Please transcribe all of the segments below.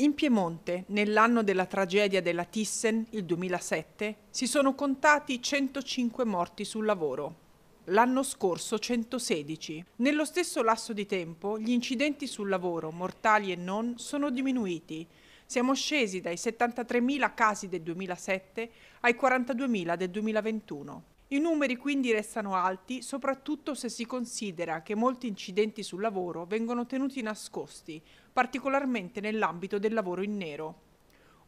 In Piemonte, nell'anno della tragedia della Thyssen, il 2007, si sono contati 105 morti sul lavoro. L'anno scorso 116. Nello stesso lasso di tempo gli incidenti sul lavoro, mortali e non, sono diminuiti. Siamo scesi dai 73.000 casi del 2007 ai 42.000 del 2021. I numeri quindi restano alti, soprattutto se si considera che molti incidenti sul lavoro vengono tenuti nascosti, particolarmente nell'ambito del lavoro in nero.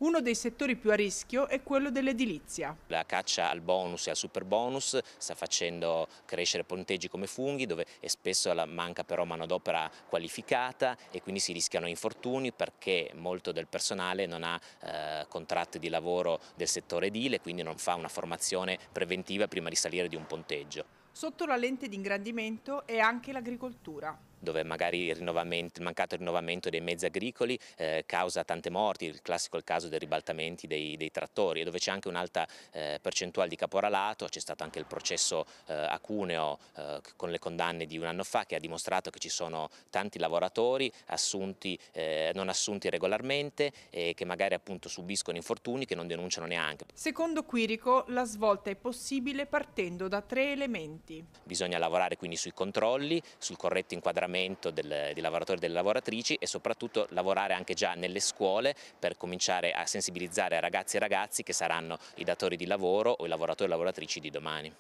Uno dei settori più a rischio è quello dell'edilizia. La caccia al bonus e al super bonus sta facendo crescere ponteggi come funghi dove spesso manca però manodopera qualificata e quindi si rischiano infortuni perché molto del personale non ha eh, contratti di lavoro del settore edile quindi non fa una formazione preventiva prima di salire di un ponteggio. Sotto la lente di ingrandimento è anche l'agricoltura dove magari il, il, mancato rinnovamento dei mezzi agricoli eh, causa tante morti, il classico il caso dei ribaltamenti dei, dei trattori, e dove c'è anche un'alta eh, percentuale di caporalato, c'è stato anche il processo eh, a Cuneo eh, con le condanne di un anno fa che ha dimostrato che ci sono tanti lavoratori assunti, eh, non assunti regolarmente e che magari appunto subiscono infortuni che non denunciano neanche. Secondo Quirico la svolta è possibile partendo da tre elementi. Bisogna lavorare quindi sui controlli, sul corretto inquadramento miglioramento del, dei lavoratori e delle lavoratrici e soprattutto lavorare anche già nelle scuole per cominciare a sensibilizzare ragazzi e ragazzi che saranno i datori di lavoro o i lavoratori e lavoratrici di domani.